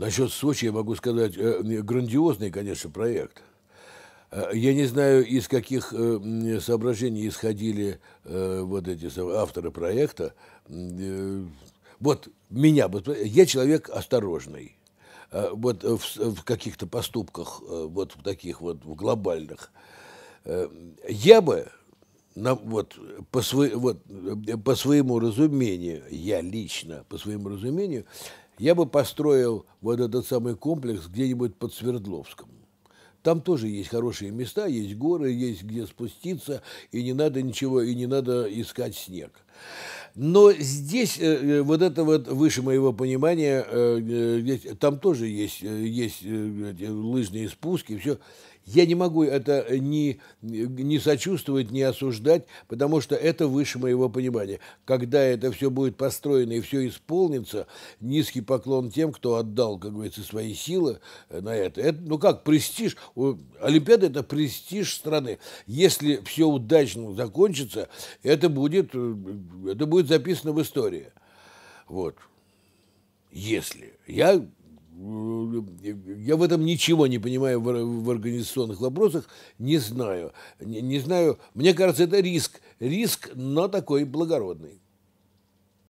Насчет Сочи я могу сказать, э, грандиозный, конечно, проект. Э, я не знаю, из каких э, соображений исходили вот эти авторы проекта. Вот меня, я человек осторожный вот в, каких-то поступках, вот в таких вот в глобальных, я бы вот, по сво, вот по своему разумению, я лично по своему разумению я бы построил вот этот самый комплекс где-нибудь под Свердловском. Там тоже есть хорошие места, есть горы, есть где спуститься, и не надо ничего, и не надо искать снег. Но здесь э, э, вот это вот выше моего понимания, э, э там тоже есть, есть лыжные спуски, все. Я не могу это ни, ни сочувствовать, ни осуждать, потому что это выше моего понимания. Когда это все будет построено и все исполнится, низкий поклон тем, кто отдал, как говорится, свои силы на это. это ну как, престиж. Олимпиада – это престиж страны. Если все удачно закончится, это будет это будет записано в истории. Вот. Если. Я я в этом ничего не понимаю в, в организационных вопросах, не знаю. Не, не знаю. Мне кажется, это риск. Риск, но такой благородный.